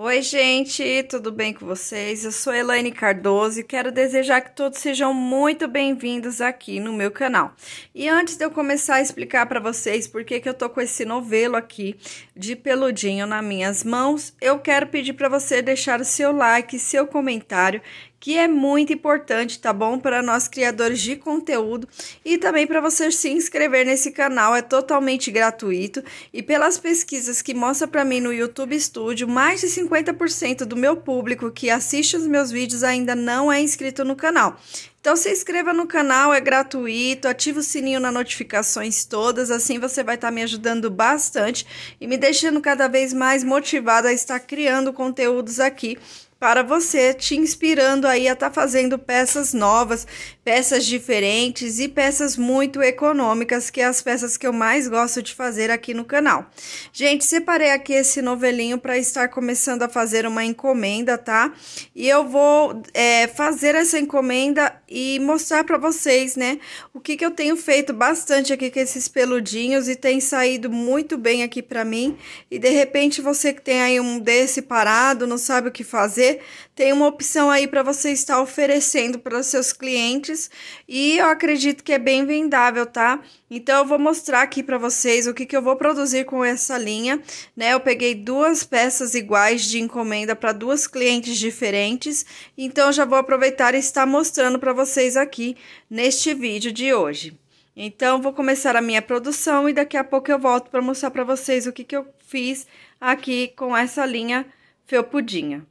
Oi, gente, tudo bem com vocês? Eu sou Elaine Cardoso e quero desejar que todos sejam muito bem-vindos aqui no meu canal. E antes de eu começar a explicar para vocês por que, que eu tô com esse novelo aqui de peludinho nas minhas mãos, eu quero pedir para você deixar o seu like, seu comentário que é muito importante, tá bom? Para nós criadores de conteúdo e também para você se inscrever nesse canal, é totalmente gratuito. E pelas pesquisas que mostra para mim no YouTube Studio, mais de 50% do meu público que assiste os meus vídeos ainda não é inscrito no canal. Então se inscreva no canal, é gratuito, ativa o sininho nas notificações todas, assim você vai estar tá me ajudando bastante e me deixando cada vez mais motivada a estar criando conteúdos aqui para você, te inspirando aí a estar tá fazendo peças novas, peças diferentes e peças muito econômicas, que é as peças que eu mais gosto de fazer aqui no canal. Gente, separei aqui esse novelinho para estar começando a fazer uma encomenda, tá? E eu vou é, fazer essa encomenda e mostrar para vocês, né, o que que eu tenho feito bastante aqui com esses peludinhos e tem saído muito bem aqui para mim. E de repente você que tem aí um desse parado, não sabe o que fazer, tem uma opção aí para você estar oferecendo para seus clientes e eu acredito que é bem vendável, tá? Então eu vou mostrar aqui para vocês o que, que eu vou produzir com essa linha, né? Eu peguei duas peças iguais de encomenda para duas clientes diferentes, então já vou aproveitar e estar mostrando para vocês aqui neste vídeo de hoje. Então, vou começar a minha produção e daqui a pouco eu volto para mostrar para vocês o que, que eu fiz aqui com essa linha felpudinha.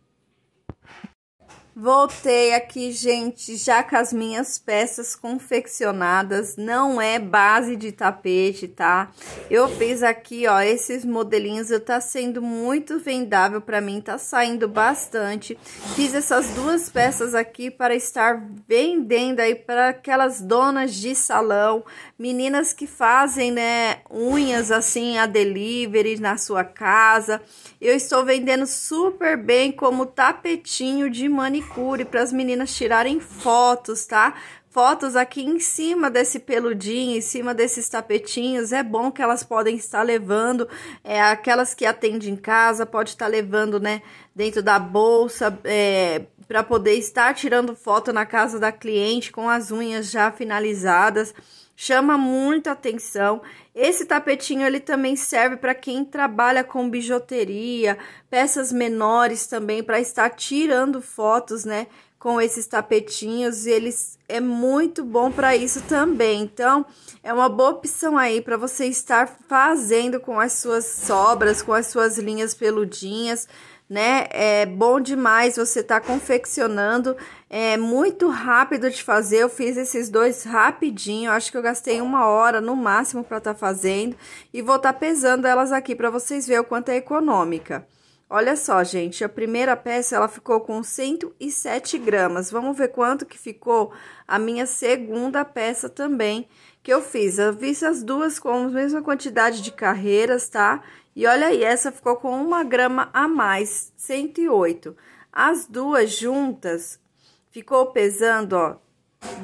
Voltei aqui, gente, já com as minhas peças confeccionadas, não é base de tapete, tá? Eu fiz aqui, ó, esses modelinhos, eu tá sendo muito vendável pra mim, tá saindo bastante. Fiz essas duas peças aqui para estar vendendo aí para aquelas donas de salão, meninas que fazem, né, unhas assim, a delivery na sua casa. Eu estou vendendo super bem como tapetinho de manicure manicure para as meninas tirarem fotos, tá? Fotos aqui em cima desse peludinho, em cima desses tapetinhos, é bom que elas podem estar levando, é, aquelas que atendem em casa, pode estar levando, né, dentro da bolsa, é, para poder estar tirando foto na casa da cliente com as unhas já finalizadas chama muita atenção. Esse tapetinho ele também serve para quem trabalha com bijuteria, peças menores também para estar tirando fotos, né? com esses tapetinhos e eles é muito bom para isso também. Então, é uma boa opção aí para você estar fazendo com as suas sobras, com as suas linhas peludinhas, né? É bom demais você tá confeccionando, é muito rápido de fazer. Eu fiz esses dois rapidinho, acho que eu gastei uma hora no máximo para estar tá fazendo e vou estar tá pesando elas aqui para vocês verem o quanto é econômica. Olha só, gente, a primeira peça ela ficou com 107 gramas. Vamos ver quanto que ficou a minha segunda peça também que eu fiz. Eu fiz as duas com a mesma quantidade de carreiras, tá? E olha aí, essa ficou com uma grama a mais, 108. As duas juntas ficou pesando, ó,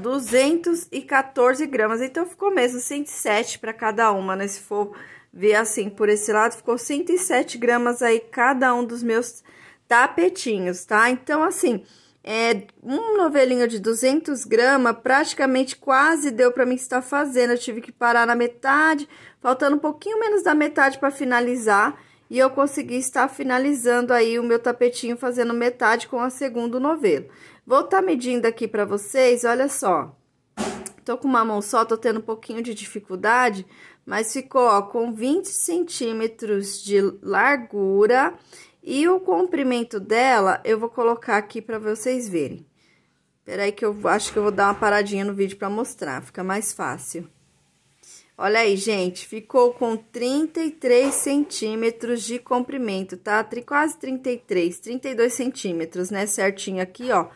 214 gramas. Então, ficou mesmo 107 para cada uma, né? Se for Vê assim, por esse lado ficou 107 gramas aí cada um dos meus tapetinhos, tá? Então, assim, é, um novelinho de 200 gramas praticamente quase deu para mim estar fazendo. Eu tive que parar na metade, faltando um pouquinho menos da metade para finalizar. E eu consegui estar finalizando aí o meu tapetinho fazendo metade com a segundo novelo. Vou estar tá medindo aqui para vocês, olha só. Tô com uma mão só, tô tendo um pouquinho de dificuldade, mas ficou ó, com 20 centímetros de largura e o comprimento dela eu vou colocar aqui para vocês verem. Peraí que eu acho que eu vou dar uma paradinha no vídeo para mostrar, fica mais fácil. Olha aí, gente, ficou com 33 centímetros de comprimento, tá? Quase 33, 32 centímetros, né? Certinho aqui, ó.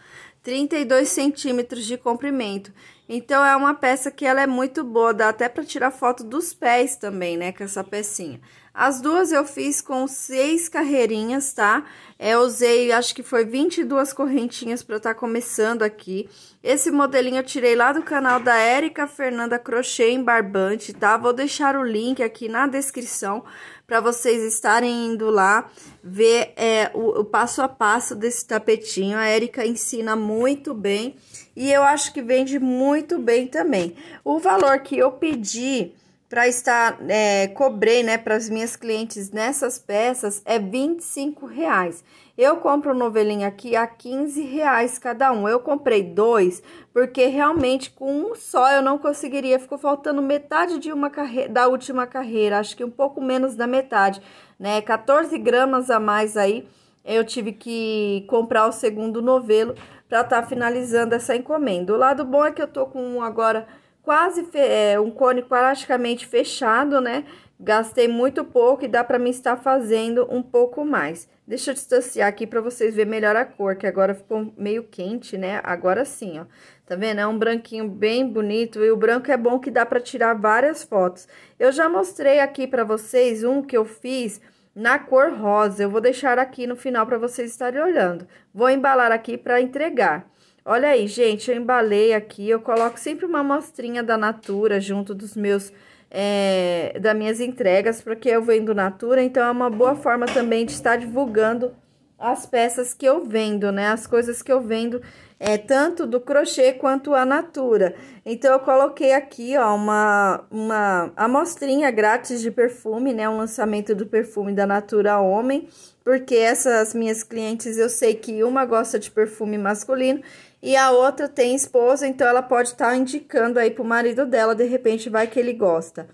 32 centímetros de comprimento. Então, é uma peça que ela é muito boa, dá até para tirar foto dos pés também, né, com essa pecinha. As duas eu fiz com seis carreirinhas, tá? É, eu usei, acho que foi 22 correntinhas para estar tá começando aqui. Esse modelinho eu tirei lá do canal da Érica Fernanda Crochê em Barbante, tá? Vou deixar o link aqui na descrição para vocês estarem indo lá ver é, o, o, passo a passo desse tapetinho. A Érica ensina muito bem e eu acho que vende muito bem também. O valor que eu pedi para estar é, cobrei né para as minhas clientes nessas peças é 25 reais eu compro novelinha aqui a 15 reais cada um eu comprei dois porque realmente com um só eu não conseguiria ficou faltando metade de uma carreira da última carreira acho que um pouco menos da metade né 14 gramas a mais aí eu tive que comprar o segundo novelo para estar tá finalizando essa encomenda o lado bom é que eu tô com um agora quase é, um cone praticamente fechado, né? Gastei muito pouco e dá para mim estar fazendo um pouco mais. Deixa eu distanciar aqui para vocês verem melhor a cor, que agora ficou meio quente, né? Agora sim, ó. Tá vendo? É um branquinho bem bonito e o branco é bom que dá para tirar várias fotos. Eu já mostrei aqui para vocês um que eu fiz na cor rosa. Eu vou deixar aqui no final para vocês estarem olhando. Vou embalar aqui para entregar. Olha aí, gente, eu embalei aqui, eu coloco sempre uma amostrinha da Natura junto dos meus, é, das minhas entregas, porque eu vendo Natura, então é uma boa forma também de estar divulgando as peças que eu vendo, né? As coisas que eu vendo, é, tanto do crochê quanto a Natura. Então, eu coloquei aqui, ó, uma, uma amostrinha grátis de perfume, né? Um lançamento do perfume da Natura Homem, porque essas minhas clientes, eu sei que uma gosta de perfume masculino e a outra tem esposa, então ela pode estar tá indicando aí pro marido dela, de repente vai que ele gosta.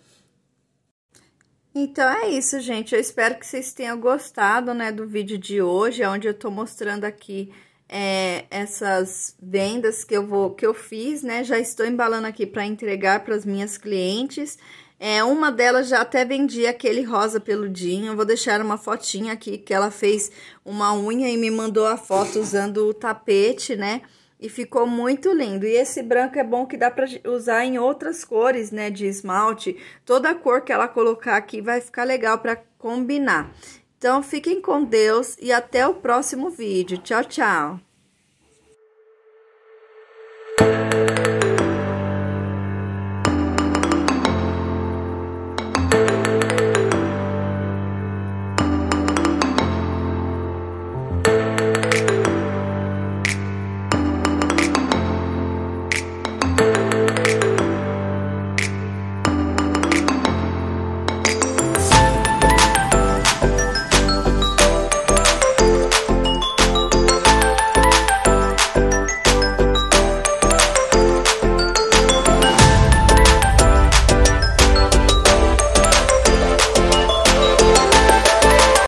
Então é isso, gente. Eu espero que vocês tenham gostado, né, do vídeo de hoje, onde eu tô mostrando aqui é, essas vendas que eu vou que eu fiz, né? Já estou embalando aqui para entregar para as minhas clientes. É, uma delas já até vendi aquele rosa peludinho. Eu vou deixar uma fotinha aqui que ela fez uma unha e me mandou a foto usando o tapete, né? E ficou muito lindo. E esse branco é bom que dá pra usar em outras cores, né, de esmalte. Toda cor que ela colocar aqui vai ficar legal pra combinar. Então, fiquem com Deus e até o próximo vídeo. Tchau, tchau!